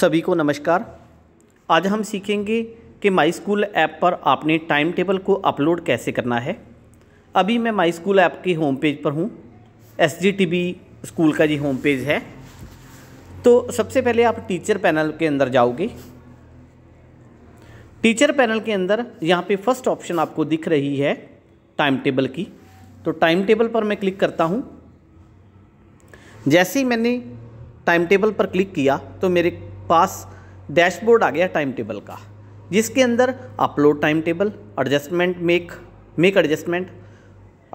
सभी को नमस्कार आज हम सीखेंगे कि माई स्कूल ऐप पर आपने टाइम टेबल को अपलोड कैसे करना है अभी मैं माई स्कूल ऐप के होम पेज पर हूँ एस स्कूल का जी होम पेज है तो सबसे पहले आप टीचर पैनल के अंदर जाओगे टीचर पैनल के अंदर यहाँ पे फर्स्ट ऑप्शन आपको दिख रही है टाइम टेबल की तो टाइम टेबल पर मैं क्लिक करता हूँ जैसे ही मैंने टाइम टेबल पर क्लिक किया तो मेरे पास डैशबोर्ड आ गया टाइम टेबल का जिसके अंदर upload time table adjustment make make adjustment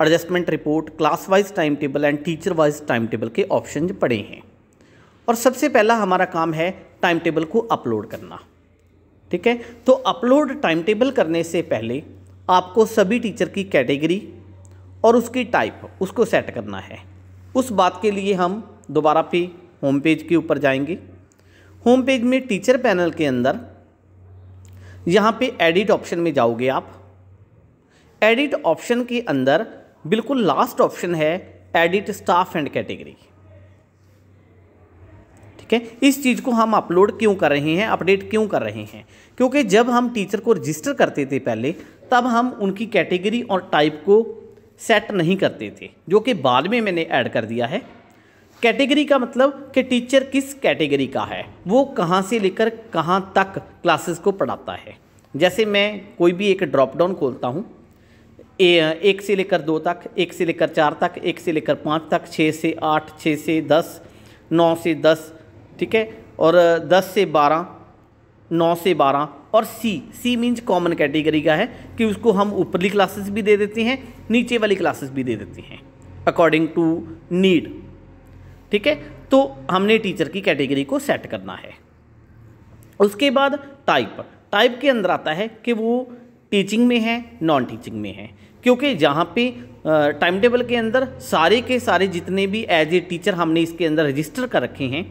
adjustment report class wise time table and teacher wise time table के ऑप्शन पड़े हैं और सबसे पहला हमारा काम है टाइम टेबल को अपलोड करना ठीक है तो अपलोड टाइम टेबल करने से पहले आपको सभी टीचर की कैटेगरी और उसकी टाइप उसको सेट करना है उस बात के लिए हम दोबारा भी होम पेज के ऊपर जाएंगे होम पेज में टीचर पैनल के अंदर यहाँ पे एडिट ऑप्शन में जाओगे आप एडिट ऑप्शन के अंदर बिल्कुल लास्ट ऑप्शन है एडिट स्टाफ एंड कैटेगरी ठीक है इस चीज़ को हम अपलोड क्यों कर रहे हैं अपडेट क्यों कर रहे हैं क्योंकि जब हम टीचर को रजिस्टर करते थे पहले तब हम उनकी कैटेगरी और टाइप को सेट नहीं करते थे जो कि बाद में मैंने ऐड कर दिया है कैटेगरी का मतलब कि टीचर किस कैटेगरी का है वो कहाँ से लेकर कहाँ तक क्लासेस को पढ़ाता है जैसे मैं कोई भी एक ड्रॉप डाउन खोलता हूँ एक से लेकर दो तक एक से लेकर चार तक एक से लेकर पाँच तक छः से आठ छः से दस नौ से दस ठीक है और दस से बारह नौ से बारह और C C means common category का है कि उसको हम ऊपरली क्लासेस भी दे देते हैं नीचे वाली क्लासेस भी दे देते हैं अकॉर्डिंग टू नीड ठीक है तो हमने टीचर की कैटेगरी को सेट करना है उसके बाद टाइप टाइप के अंदर आता है कि वो टीचिंग में है नॉन टीचिंग में है क्योंकि जहाँ पे टाइम टेबल के अंदर सारे के सारे जितने भी एज ए टीचर हमने इसके अंदर रजिस्टर कर रखे हैं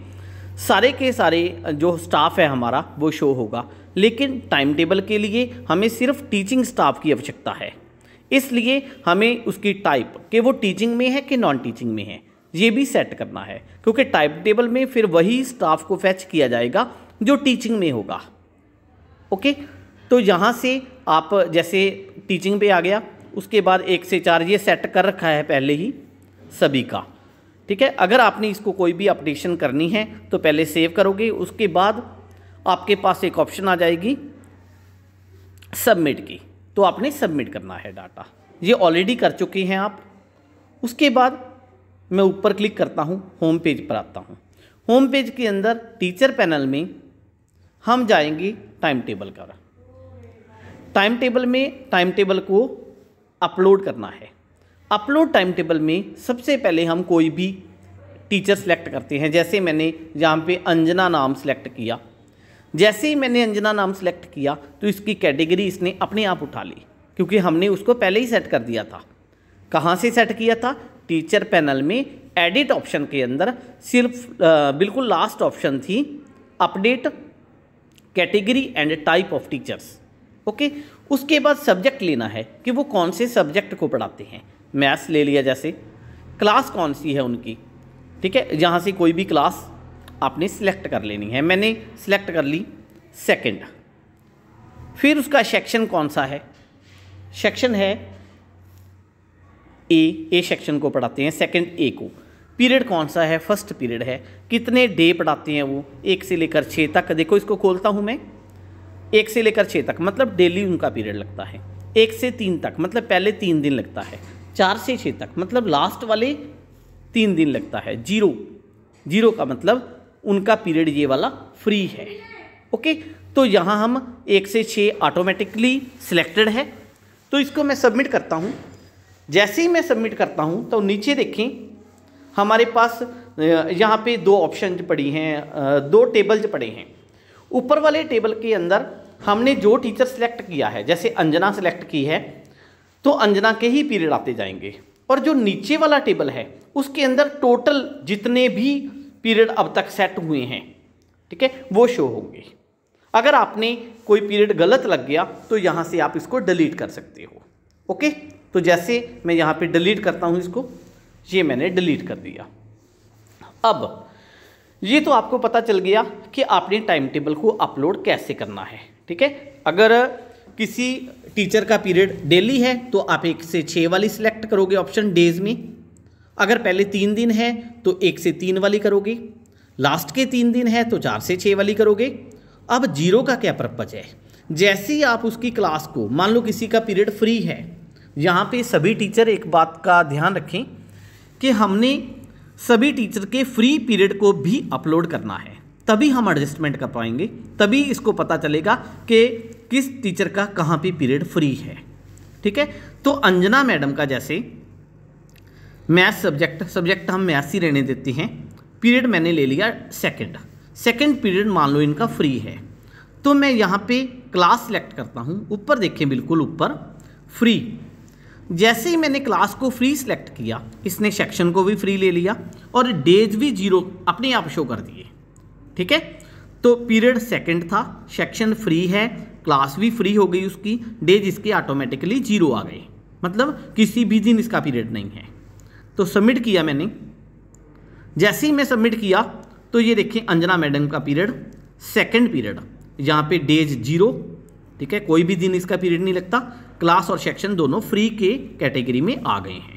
सारे के सारे जो स्टाफ है हमारा वो शो होगा लेकिन टाइम टेबल के लिए हमें सिर्फ टीचिंग स्टाफ की आवश्यकता है इसलिए हमें उसकी टाइप कि वो टीचिंग में है कि नॉन टीचिंग में है ये भी सेट करना है क्योंकि टाइम टेबल में फिर वही स्टाफ को फैच किया जाएगा जो टीचिंग में होगा ओके तो यहाँ से आप जैसे टीचिंग पे आ गया उसके बाद एक से चार ये सेट कर रखा है पहले ही सभी का ठीक है अगर आपने इसको कोई भी अपडेशन करनी है तो पहले सेव करोगे उसके बाद आपके पास एक ऑप्शन आ जाएगी सबमिट की तो आपने सबमिट करना है डाटा ये ऑलरेडी कर चुके हैं आप उसके बाद मैं ऊपर क्लिक करता हूँ होम पेज पर आता हूँ होम पेज के अंदर टीचर पैनल में हम जाएंगे टाइम टेबल का टाइम टेबल में टाइम टेबल को अपलोड करना है अपलोड टाइम टेबल में सबसे पहले हम कोई भी टीचर सेलेक्ट करते हैं जैसे मैंने यहाँ पे अंजना नाम सेलेक्ट किया जैसे ही मैंने अंजना नाम सेलेक्ट किया तो इसकी कैटेगरी इसने अपने आप उठा ली क्योंकि हमने उसको पहले ही सेट कर दिया था कहाँ से सेट किया था टीचर पैनल में एडिट ऑप्शन के अंदर सिर्फ बिल्कुल लास्ट ऑप्शन थी update category and type of teachers okay उसके बाद सब्जेक्ट लेना है कि वो कौन से सब्जेक्ट को पढ़ाते हैं मैथ्स ले लिया जैसे क्लास कौन सी है उनकी ठीक है जहाँ से कोई भी क्लास आपने सिलेक्ट कर लेनी है मैंने सिलेक्ट कर ली सेकंड फिर उसका सेक्शन कौन सा है सेक्शन है ए ए सेक्शन को पढ़ाते हैं सेकंड ए को पीरियड कौन सा है फर्स्ट पीरियड है कितने डे पढ़ाते हैं वो एक से लेकर छः तक देखो इसको खोलता हूँ मैं एक से लेकर छः तक मतलब डेली उनका पीरियड लगता है एक से तीन तक मतलब पहले तीन दिन लगता है चार से छः तक मतलब लास्ट वाले तीन दिन लगता है जीरो जीरो का मतलब उनका पीरियड ये वाला फ्री है ओके तो यहाँ हम एक से छः ऑटोमेटिकली सिलेक्टेड है तो इसको मैं सबमिट करता हूँ जैसे ही मैं सबमिट करता हूँ तो नीचे देखें हमारे पास यहाँ पे दो ऑप्शन पड़ी हैं दो टेबल्स पड़े हैं ऊपर वाले टेबल के अंदर हमने जो टीचर सेलेक्ट किया है जैसे अंजना सेलेक्ट की है तो अंजना के ही पीरियड आते जाएंगे और जो नीचे वाला टेबल है उसके अंदर टोटल जितने भी पीरियड अब तक सेट हुए हैं ठीक है वो शो होंगे अगर आपने कोई पीरियड गलत लग गया तो यहाँ से आप इसको डिलीट कर सकते हो ओके तो जैसे मैं यहाँ पे डिलीट करता हूँ इसको ये मैंने डिलीट कर दिया अब ये तो आपको पता चल गया कि आपने टाइम टेबल को अपलोड कैसे करना है ठीक है अगर किसी टीचर का पीरियड डेली है तो आप एक से छः वाली सिलेक्ट करोगे ऑप्शन डेज में अगर पहले तीन दिन है तो एक से तीन वाली करोगे लास्ट के तीन दिन है तो चार से छः वाली करोगे अब जीरो का क्या पर्पज है जैसे ही आप उसकी क्लास को मान लो किसी का पीरियड फ्री है यहाँ पे सभी टीचर एक बात का ध्यान रखें कि हमने सभी टीचर के फ्री पीरियड को भी अपलोड करना है तभी हम एडजस्टमेंट कर पाएंगे तभी इसको पता चलेगा कि किस टीचर का कहाँ पे पीरियड फ्री है ठीक है तो अंजना मैडम का जैसे मैथ सब्जेक्ट सब्जेक्ट हम मैथ्स ही रहने देते हैं पीरियड मैंने ले लिया सेकेंड सेकेंड पीरियड मान लो इनका फ्री है तो मैं यहाँ पे क्लास सेलेक्ट करता हूँ ऊपर देखें बिल्कुल ऊपर फ्री जैसे ही मैंने क्लास को फ्री सेलेक्ट किया इसने सेक्शन को भी फ्री ले लिया और डेज भी जीरो अपने आप शो कर दिए ठीक है तो पीरियड सेकंड था सेक्शन फ्री है क्लास भी फ्री हो गई उसकी डेज इसके ऑटोमेटिकली जीरो आ गए मतलब किसी भी दिन इसका पीरियड नहीं है तो सबमिट किया मैंने जैसे ही मैं सबमिट किया तो ये देखें अंजना मैडम का पीरियड सेकंड पीरियड यहाँ पे डेज जीरो ठीक है कोई भी दिन इसका पीरियड नहीं लगता क्लास और सेक्शन दोनों फ्री के कैटेगरी में आ गए हैं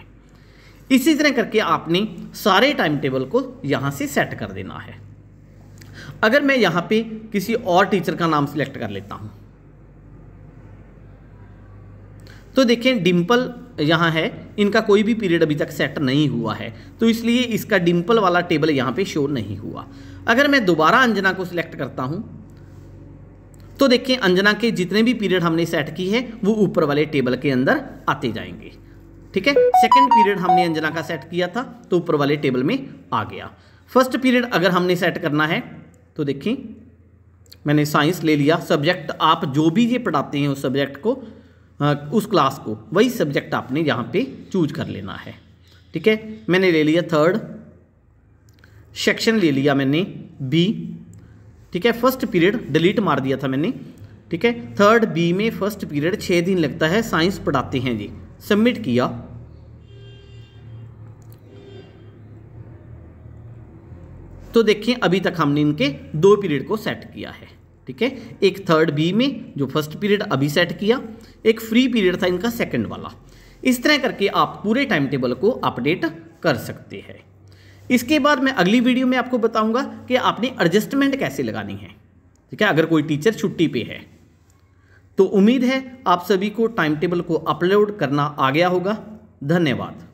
इसी तरह करके आपने सारे टाइम टेबल को यहाँ से सेट कर देना है अगर मैं यहाँ पे किसी और टीचर का नाम सिलेक्ट कर लेता हूँ तो देखें डिम्पल यहाँ है इनका कोई भी पीरियड अभी तक सेट नहीं हुआ है तो इसलिए इसका डिम्पल वाला टेबल यहाँ पे शो नहीं हुआ अगर मैं दोबारा अंजना को सिलेक्ट करता हूँ तो देखिए अंजना के जितने भी पीरियड हमने सेट की है वो ऊपर वाले टेबल के अंदर आते जाएंगे ठीक है सेकेंड पीरियड हमने अंजना का सेट किया था तो ऊपर वाले टेबल में आ गया फर्स्ट पीरियड अगर हमने सेट करना है तो देखें मैंने साइंस ले लिया सब्जेक्ट आप जो भी ये पढ़ाते हैं उस सब्जेक्ट को उस क्लास को वही सब्जेक्ट आपने यहाँ पे चूज कर लेना है ठीक है मैंने ले लिया थर्ड सेक्शन ले लिया मैंने बी ठीक है फर्स्ट पीरियड डिलीट मार दिया था मैंने ठीक है थर्ड बी में फर्स्ट पीरियड छः दिन लगता है साइंस पढ़ाते हैं जी सबमिट किया तो देखिए अभी तक हमने इनके दो पीरियड को सेट किया है ठीक है एक थर्ड बी में जो फर्स्ट पीरियड अभी सेट किया एक फ्री पीरियड था इनका सेकंड वाला इस तरह करके आप पूरे टाइम टेबल को अपडेट कर सकते हैं इसके बाद मैं अगली वीडियो में आपको बताऊंगा कि आपने एडजस्टमेंट कैसे लगानी है ठीक है अगर कोई टीचर छुट्टी पे है तो उम्मीद है आप सभी को टाइम टेबल को अपलोड करना आ गया होगा धन्यवाद